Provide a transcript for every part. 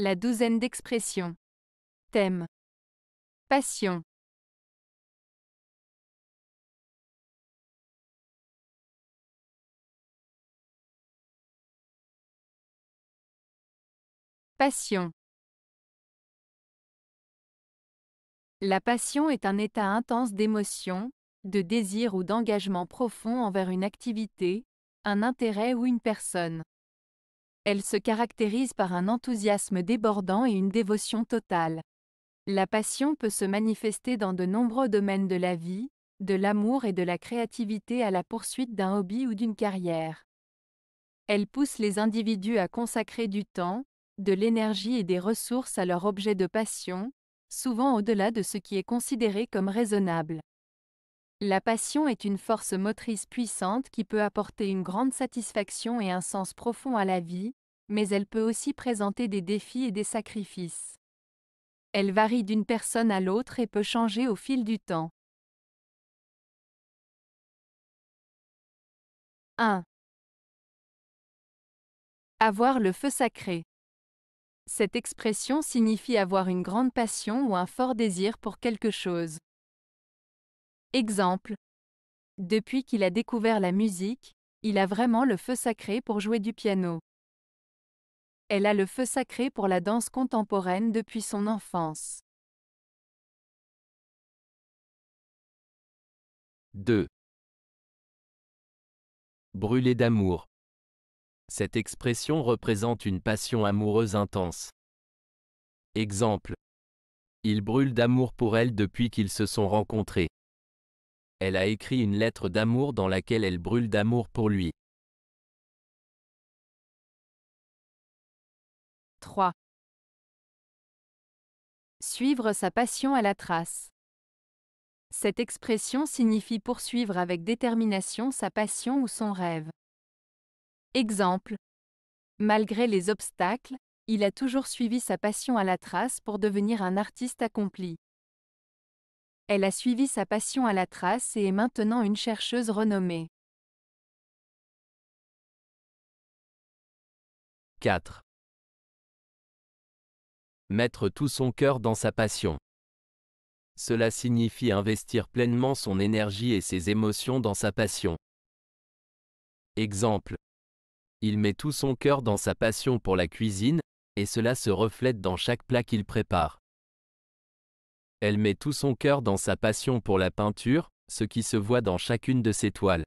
La douzaine d'expressions. Thème. Passion. Passion. La passion est un état intense d'émotion, de désir ou d'engagement profond envers une activité, un intérêt ou une personne. Elle se caractérise par un enthousiasme débordant et une dévotion totale. La passion peut se manifester dans de nombreux domaines de la vie, de l'amour et de la créativité à la poursuite d'un hobby ou d'une carrière. Elle pousse les individus à consacrer du temps, de l'énergie et des ressources à leur objet de passion, souvent au-delà de ce qui est considéré comme raisonnable. La passion est une force motrice puissante qui peut apporter une grande satisfaction et un sens profond à la vie, mais elle peut aussi présenter des défis et des sacrifices. Elle varie d'une personne à l'autre et peut changer au fil du temps. 1. Avoir le feu sacré. Cette expression signifie avoir une grande passion ou un fort désir pour quelque chose. Exemple. Depuis qu'il a découvert la musique, il a vraiment le feu sacré pour jouer du piano. Elle a le feu sacré pour la danse contemporaine depuis son enfance. 2. Brûler d'amour. Cette expression représente une passion amoureuse intense. Exemple. Il brûle d'amour pour elle depuis qu'ils se sont rencontrés. Elle a écrit une lettre d'amour dans laquelle elle brûle d'amour pour lui. 3. Suivre sa passion à la trace. Cette expression signifie poursuivre avec détermination sa passion ou son rêve. Exemple. Malgré les obstacles, il a toujours suivi sa passion à la trace pour devenir un artiste accompli. Elle a suivi sa passion à la trace et est maintenant une chercheuse renommée. 4 mettre tout son cœur dans sa passion. Cela signifie investir pleinement son énergie et ses émotions dans sa passion. Exemple. Il met tout son cœur dans sa passion pour la cuisine, et cela se reflète dans chaque plat qu'il prépare. Elle met tout son cœur dans sa passion pour la peinture, ce qui se voit dans chacune de ses toiles.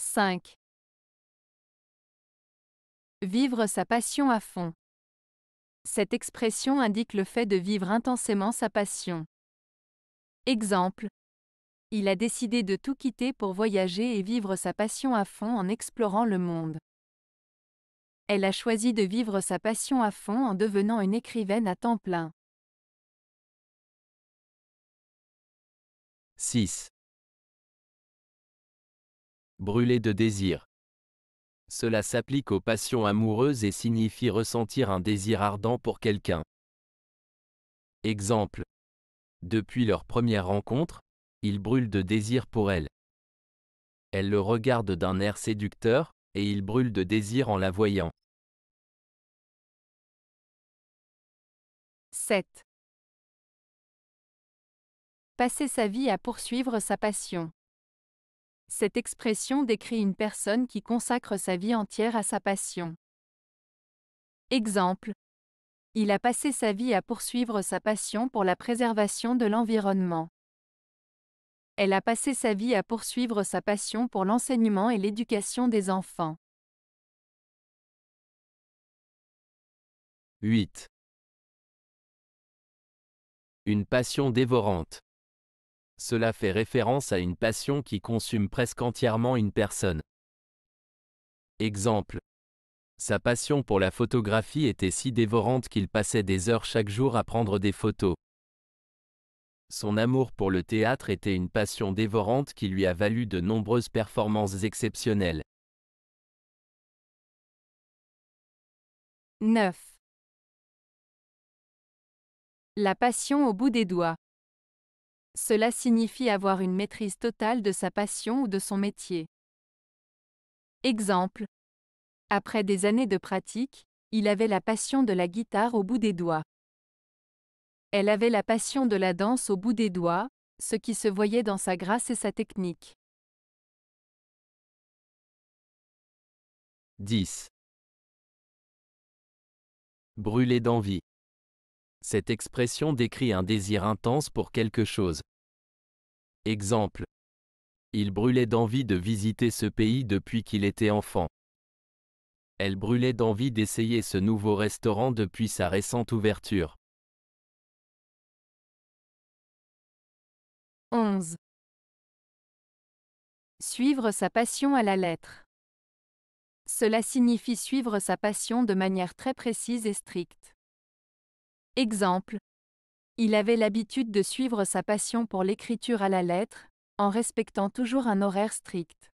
5. Vivre sa passion à fond. Cette expression indique le fait de vivre intensément sa passion. Exemple. Il a décidé de tout quitter pour voyager et vivre sa passion à fond en explorant le monde. Elle a choisi de vivre sa passion à fond en devenant une écrivaine à temps plein. 6. Brûler de désir. Cela s'applique aux passions amoureuses et signifie ressentir un désir ardent pour quelqu'un. Exemple. Depuis leur première rencontre, il brûle de désir pour elle. Elle le regarde d'un air séducteur, et il brûle de désir en la voyant. 7. Passer sa vie à poursuivre sa passion. Cette expression décrit une personne qui consacre sa vie entière à sa passion. Exemple. Il a passé sa vie à poursuivre sa passion pour la préservation de l'environnement. Elle a passé sa vie à poursuivre sa passion pour l'enseignement et l'éducation des enfants. 8. Une passion dévorante. Cela fait référence à une passion qui consume presque entièrement une personne. Exemple. Sa passion pour la photographie était si dévorante qu'il passait des heures chaque jour à prendre des photos. Son amour pour le théâtre était une passion dévorante qui lui a valu de nombreuses performances exceptionnelles. 9. La passion au bout des doigts. Cela signifie avoir une maîtrise totale de sa passion ou de son métier. Exemple. Après des années de pratique, il avait la passion de la guitare au bout des doigts. Elle avait la passion de la danse au bout des doigts, ce qui se voyait dans sa grâce et sa technique. 10. Brûler d'envie. Cette expression décrit un désir intense pour quelque chose. Exemple. Il brûlait d'envie de visiter ce pays depuis qu'il était enfant. Elle brûlait d'envie d'essayer ce nouveau restaurant depuis sa récente ouverture. 11. Suivre sa passion à la lettre. Cela signifie suivre sa passion de manière très précise et stricte. Exemple. Il avait l'habitude de suivre sa passion pour l'écriture à la lettre, en respectant toujours un horaire strict.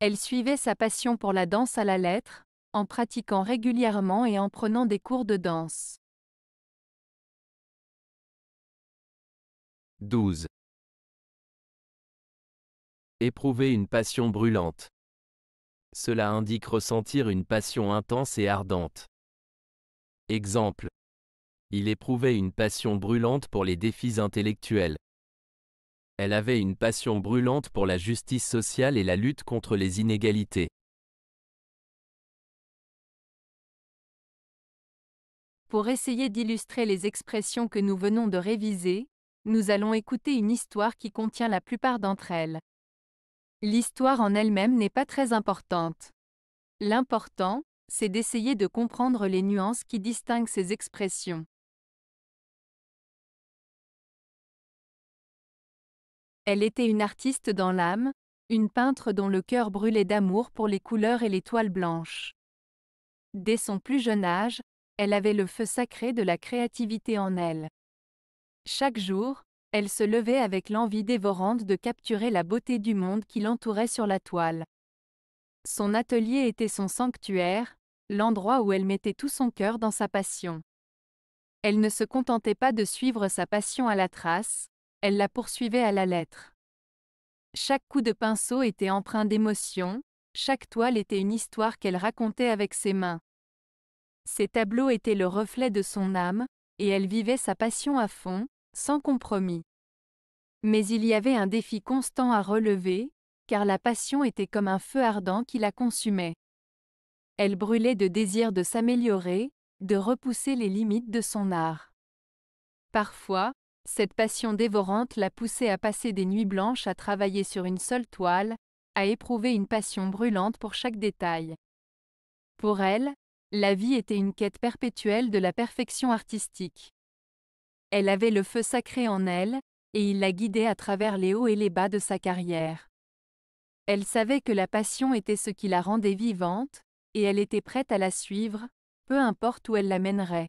Elle suivait sa passion pour la danse à la lettre, en pratiquant régulièrement et en prenant des cours de danse. 12. Éprouver une passion brûlante. Cela indique ressentir une passion intense et ardente. Exemple il éprouvait une passion brûlante pour les défis intellectuels. Elle avait une passion brûlante pour la justice sociale et la lutte contre les inégalités. Pour essayer d'illustrer les expressions que nous venons de réviser, nous allons écouter une histoire qui contient la plupart d'entre elles. L'histoire en elle-même n'est pas très importante. L'important, c'est d'essayer de comprendre les nuances qui distinguent ces expressions. Elle était une artiste dans l'âme, une peintre dont le cœur brûlait d'amour pour les couleurs et les toiles blanches. Dès son plus jeune âge, elle avait le feu sacré de la créativité en elle. Chaque jour, elle se levait avec l'envie dévorante de capturer la beauté du monde qui l'entourait sur la toile. Son atelier était son sanctuaire, l'endroit où elle mettait tout son cœur dans sa passion. Elle ne se contentait pas de suivre sa passion à la trace, elle la poursuivait à la lettre. Chaque coup de pinceau était empreint d'émotion, chaque toile était une histoire qu'elle racontait avec ses mains. Ses tableaux étaient le reflet de son âme, et elle vivait sa passion à fond, sans compromis. Mais il y avait un défi constant à relever, car la passion était comme un feu ardent qui la consumait. Elle brûlait de désir de s'améliorer, de repousser les limites de son art. Parfois, cette passion dévorante l'a poussait à passer des nuits blanches à travailler sur une seule toile, à éprouver une passion brûlante pour chaque détail. Pour elle, la vie était une quête perpétuelle de la perfection artistique. Elle avait le feu sacré en elle, et il la guidait à travers les hauts et les bas de sa carrière. Elle savait que la passion était ce qui la rendait vivante, et elle était prête à la suivre, peu importe où elle la mènerait.